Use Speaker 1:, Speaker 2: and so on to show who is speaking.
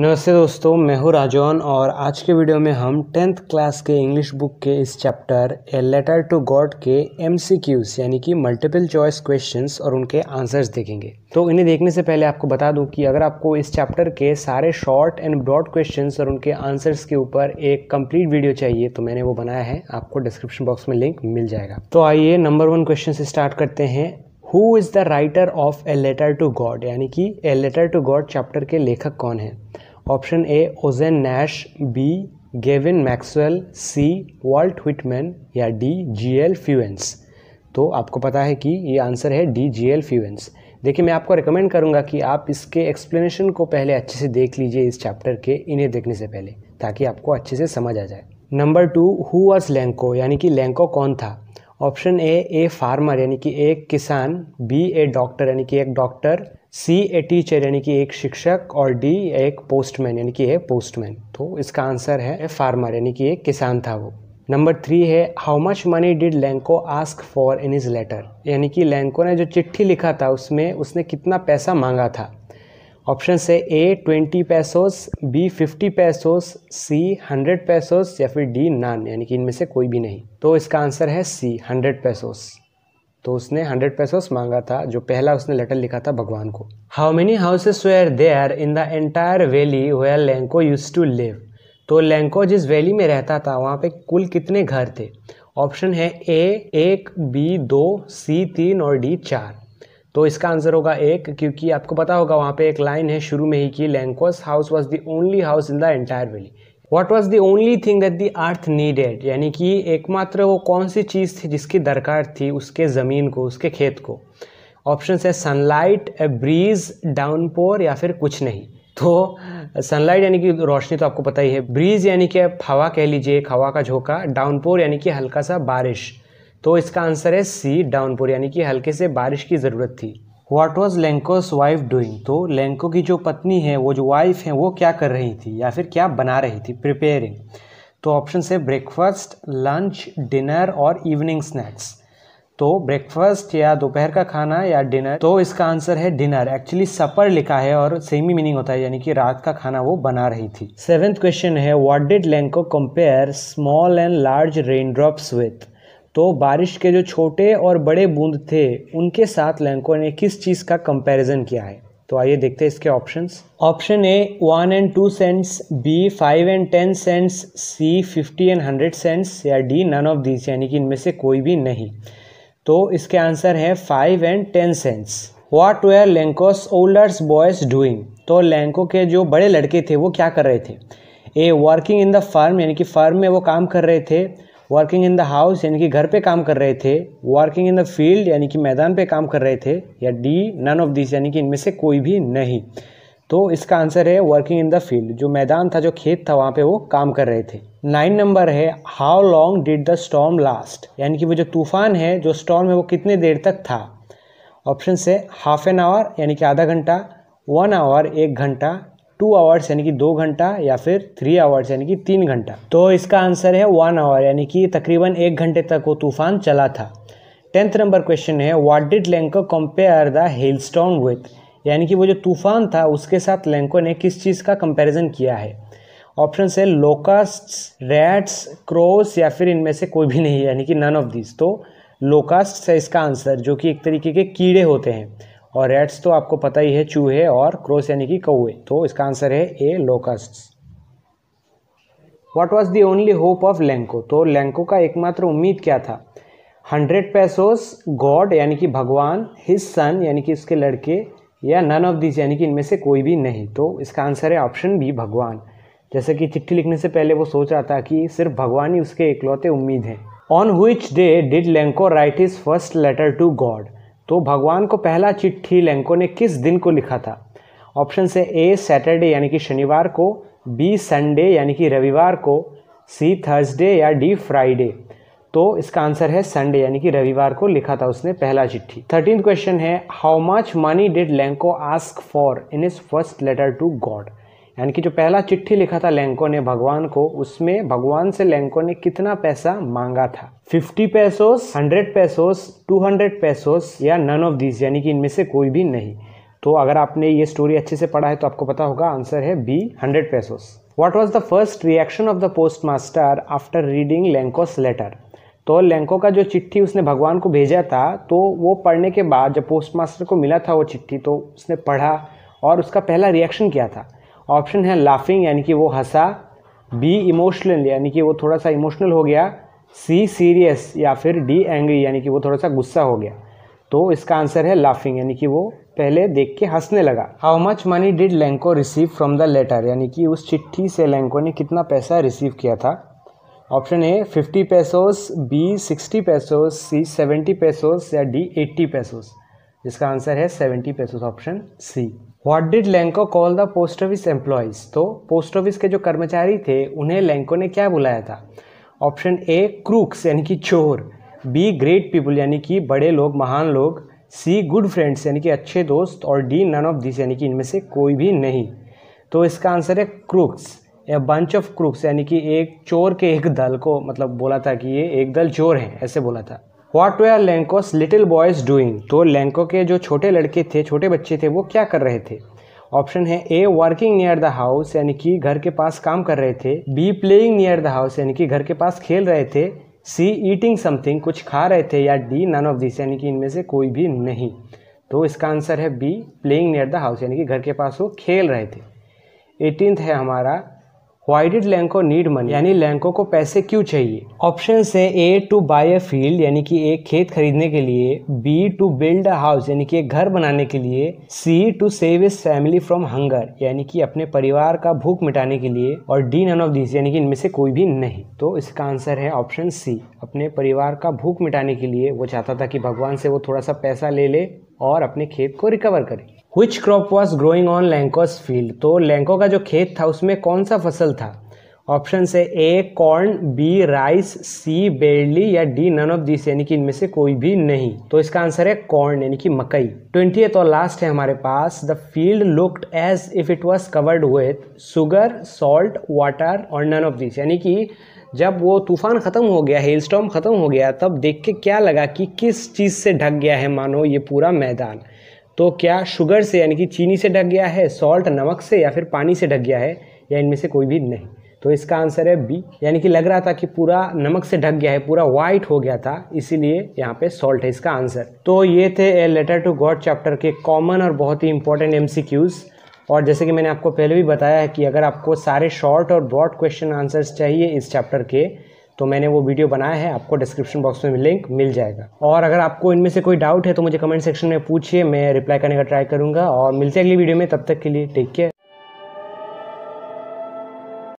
Speaker 1: नमस्ते दोस्तों मैं हूँ राजौन और आज के वीडियो में हम टेंथ क्लास के इंग्लिश बुक के इस chapter a letter to God के एम यानी कि मल्टीपल चॉइस क्वेश्चंस और उनके आंसर्स देखेंगे तो इन्हें देखने से पहले आपको बता दूं कि अगर आपको इस चैप्टर के सारे शॉर्ट एंड ब्रॉड क्वेश्चंस और उनके आंसर्स के ऊपर एक कंप्लीट वीडियो चाहिए तो मैंने वो बनाया है आपको डिस्क्रिप्शन बॉक्स में लिंक मिल जाएगा तो आइए नंबर वन क्वेश्चन से स्टार्ट करते हैं who is the writer of a letter to God यानी कि a letter to God chapter के लेखक कौन है ऑप्शन ए ओजेन Nash B Gavin Maxwell C Walt Whitman या डी जी एल फ्यूएंस तो आपको पता है कि ये आंसर है डी जी एल फ्यूएंस देखिए मैं आपको रिकमेंड करूंगा कि आप इसके एक्सप्लेनेशन को पहले अच्छे से देख लीजिए इस चैप्टर के इन्हें देखने से पहले ताकि आपको अच्छे से समझ आ जाए number two who was Lencho यानी कि लैंको कौन था ऑप्शन ए ए फार्मर यानी कि एक किसान बी ए डॉक्टर यानी कि एक डॉक्टर सी ए टीचर यानी कि एक शिक्षक और डी एक पोस्टमैन यानी कि ए पोस्टमैन तो इसका आंसर है ए फार्मर यानी कि एक किसान था वो नंबर थ्री है how much money did Lencho ask for in his letter यानी कि लैंको ने जो चिट्ठी लिखा था उसमें उसने कितना पैसा मांगा था ऑप्शन से A twenty pesos B fifty pesos C hundred pesos या फिर डी नान यानी कि इनमें से कोई भी नहीं तो इसका आंसर है सी हंड्रेड पैसोस तो उसने हंड्रेड पैसोस मांगा था जो पहला उसने लेटर लिखा था भगवान को how many houses were there in the entire valley where Lencho use to live तो लैंको जिस वैली में रहता था वहाँ पे कुल कितने घर थे ऑप्शन है ए एक बी दो सी तीन और डी चार तो इसका आंसर होगा एक क्योंकि आपको पता होगा वहाँ पे एक लाइन है शुरू में ही कि Lencho's house was the only house in the entire valley what was the only thing that the earth needed यानी कि एकमात्र वो कौन सी चीज़ थी जिसकी दरकार थी उसके ज़मीन को उसके खेत को ऑप्शन है सनलाइट ए ब्रीज डाउनपोर या फिर कुछ नहीं तो सनलाइट यानी कि रोशनी तो आपको पता ही है ब्रीज यानी कि आप हवा कह लीजिए एक हवा का झोंका डाउनपोर यानी कि हल्का सा बारिश तो इसका आंसर है सी डाउनपुर यानी कि हल्के से बारिश की ज़रूरत थी what was Lencho's wife doing तो लेंको की जो पत्नी है वो जो वाइफ है वो क्या कर रही थी या फिर क्या बना रही थी प्रिपेयरिंग तो ऑप्शन है ब्रेकफास्ट लंच डिनर और इवनिंग स्नैक्स तो ब्रेकफास्ट या दोपहर का खाना या डिनर तो इसका आंसर है डिनर एक्चुअली सपर लिखा है और सेम ही मीनिंग होता है यानी कि रात का खाना वो बना रही थी सेवेंथ क्वेश्चन है what did Lencho compare small and large raindrops with तो बारिश के जो छोटे और बड़े बूंद थे उनके साथ लैंको ने किस चीज़ का कंपैरिजन किया है तो आइए देखते हैं इसके options option A one and two cents B five and ten cents C fifty and hundred cents या डी नन ऑफ दीज यानी कि इनमें से कोई भी नहीं तो इसके आंसर है five and ten cents what are Lencho's olders boys doing तो लैंको के जो बड़े लड़के थे वो क्या कर रहे थे A working in the farm यानी कि फार्म में वो काम कर रहे थे वर्किंग इन द हाउस यानी कि घर पे काम कर रहे थे वर्किंग इन द फील्ड यानी कि मैदान पे काम कर रहे थे या डी नन ऑफ दिस यानी कि इनमें से कोई भी नहीं तो इसका आंसर है वर्किंग इन द फील्ड जो मैदान था जो खेत था वहाँ पे वो काम कर रहे थे नाइन नंबर है how long did the storm last यानी कि वो जो तूफान है जो स्टॉम है वो कितने देर तक था ऑप्शन से हाफ एन आवर यानी कि आधा घंटा वन आवर एक घंटा टू आवर्स यानी कि दो घंटा या फिर थ्री आवर्स यानी कि तीन घंटा तो इसका आंसर है वन आवर यानी कि तकरीबन एक घंटे तक वो तूफान चला था टेंथ नंबर क्वेश्चन है what did Lencho compare the hail storm with यानी कि वो जो तूफान था उसके साथ लैंको ने किस चीज़ का कंपेरिजन किया है ऑप्शन है लोकास्ट रैट्स क्रोस या फिर इनमें से कोई भी नहीं यानी कि नन ऑफ दिस तो लोकास्ट है इसका आंसर जो कि एक तरीके के कीड़े होते हैं और रेड्स तो आपको पता ही है चूहे और क्रोस यानी कि कौए तो इसका आंसर है A locust what was the only hope of Lencho तो लैंको का एकमात्र उम्मीद क्या था हंड्रेड पैसोस गॉड यानी कि भगवान हिज सन यानी कि उसके लड़के या नन ऑफ दिस यानी कि इनमें से कोई भी नहीं तो इसका आंसर है ऑप्शन बी भगवान जैसे कि चिट्ठी लिखने से पहले वो सोच रहा था कि सिर्फ भगवान ही उसके इकलौते उम्मीद हैं on which day did Lencho write his first letter to God तो भगवान को पहला चिट्ठी लेंको ने किस दिन को लिखा था ऑप्शन से ए सैटरडे यानी कि शनिवार को बी संडे यानी कि रविवार को सी थर्सडे या डी फ्राइडे तो इसका आंसर है संडे यानी कि रविवार को लिखा था उसने पहला चिट्ठी थर्टीन क्वेश्चन है how much money did Lencho ask for in is first letter to God यानी कि जो पहला चिट्ठी लिखा था लैंको ने भगवान को उसमें भगवान से लैंको ने कितना पैसा मांगा था 50 पैसोस 100 पैसोस 200 पैसोस या नन ऑफ दीज यानी कि इनमें से कोई भी नहीं तो अगर आपने ये स्टोरी अच्छे से पढ़ा है तो आपको पता होगा आंसर है B hundred pesos what was the first reaction of the post master after reading Lencho's letter तो लैंको का जो चिट्ठी उसने भगवान को भेजा था तो वो पढ़ने के बाद जब पोस्ट मास्टर को मिला था वो चिट्ठी तो उसने पढ़ा और उसका पहला रिएक्शन किया था ऑप्शन है लाफिंग यानी कि वो हंसा बी इमोशनल यानी कि वो थोड़ा सा इमोशनल हो गया सी सीरियस या फिर डी एंग्री यानी कि वो थोड़ा सा गुस्सा हो गया तो इसका आंसर है लाफिंग यानी कि वो पहले देख के हंसने लगा how much money did Lencho receive from the letter यानी कि उस चिट्ठी से लैंको ने कितना पैसा रिसीव किया था option A fifty pesos B sixty pesos C seventy pesos या डी एट्टी पैसोस इसका आंसर है seventy pesos option C what did Lencho call the post office employees तो पोस्ट ऑफिस के जो कर्मचारी थे उन्हें लैंको ने क्या बुलाया था ऑप्शन ए क्रूक्स यानी कि चोर बी ग्रेट पीपल यानी कि बड़े लोग महान लोग सी गुड फ्रेंड्स यानी कि अच्छे दोस्त और डी नन ऑफ दिस यानी कि इनमें से कोई भी नहीं तो इसका आंसर है क्रूक्स या बंच ऑफ क्रूक्स यानी कि एक चोर के एक दल को मतलब बोला था कि ये एक दल चोर हैं ऐसे बोला था what are Lencho's little boys doing तो लैंको के जो छोटे लड़के थे छोटे बच्चे थे वो क्या कर रहे थे ऑप्शन है A working near the house यानी कि घर के पास काम कर रहे थे B playing near the house यानी कि घर के पास खेल रहे थे सी ईटिंग समथिंग कुछ खा रहे थे या डी नन ऑफ दिस यानी कि इनमें से कोई भी नहीं तो इसका आंसर है B playing near the house यानी कि घर के पास वो खेल रहे थे एटीनथ है हमारा why did Lencho need money यानी लैंको को पैसे क्यों चाहिए ऑप्शन है A to buy a field यानी कि एक खेत खरीदने के लिए B to build a house यानी कि एक घर बनाने के लिए C to save is family from hunger यानी कि अपने परिवार का भूख मिटाने के लिए और डी नन ऑफ दिस यानी कि इनमें से कोई भी नहीं तो इसका आंसर है ऑप्शन सी अपने परिवार का भूख मिटाने के लिए वो चाहता था कि भगवान से वो थोड़ा सा पैसा ले ले और अपने खेत को रिकवर करे which crop was growing on Lencho's field तो लैंको का जो खेत था उसमें कौन सा फसल था ऑप्शन से A corn B rice C barley या डी नन ऑफ दिस यानी कि इनमें से कोई भी नहीं तो इसका आंसर है कॉर्न यानी कि मकई ट्वेंटी और लास्ट है हमारे पास the field looked as if it was covered with sugar salt water और नन ऑफ दिस यानी कि जब वो तूफान ख़त्म हो गया हेल स्टॉम ख़त्म हो गया तब देख के क्या लगा कि किस चीज़ से ढक गया है मानो ये पूरा मैदान तो क्या शुगर से यानी कि चीनी से ढक गया है सॉल्ट नमक से या फिर पानी से ढक गया है या इनमें से कोई भी नहीं तो इसका आंसर है बी यानी कि लग रहा था कि पूरा नमक से ढक गया है पूरा वाइट हो गया था इसीलिए यहाँ पे सॉल्ट है इसका आंसर तो ये थे a letter to God chapter के कॉमन और बहुत ही इंपॉर्टेंट एम और जैसे कि मैंने आपको पहले भी बताया है कि अगर आपको सारे शॉर्ट और ब्रॉड क्वेश्चन आंसर्स चाहिए इस चैप्टर के तो मैंने वो वीडियो बनाया है आपको डिस्क्रिप्शन बॉक्स में लिंक मिल जाएगा और अगर आपको इनमें से कोई डाउट है तो मुझे कमेंट सेक्शन में पूछिए मैं रिप्लाई करने का ट्राई करूँगा और मिलते अगली वीडियो में तब तक के लिए टेक केयर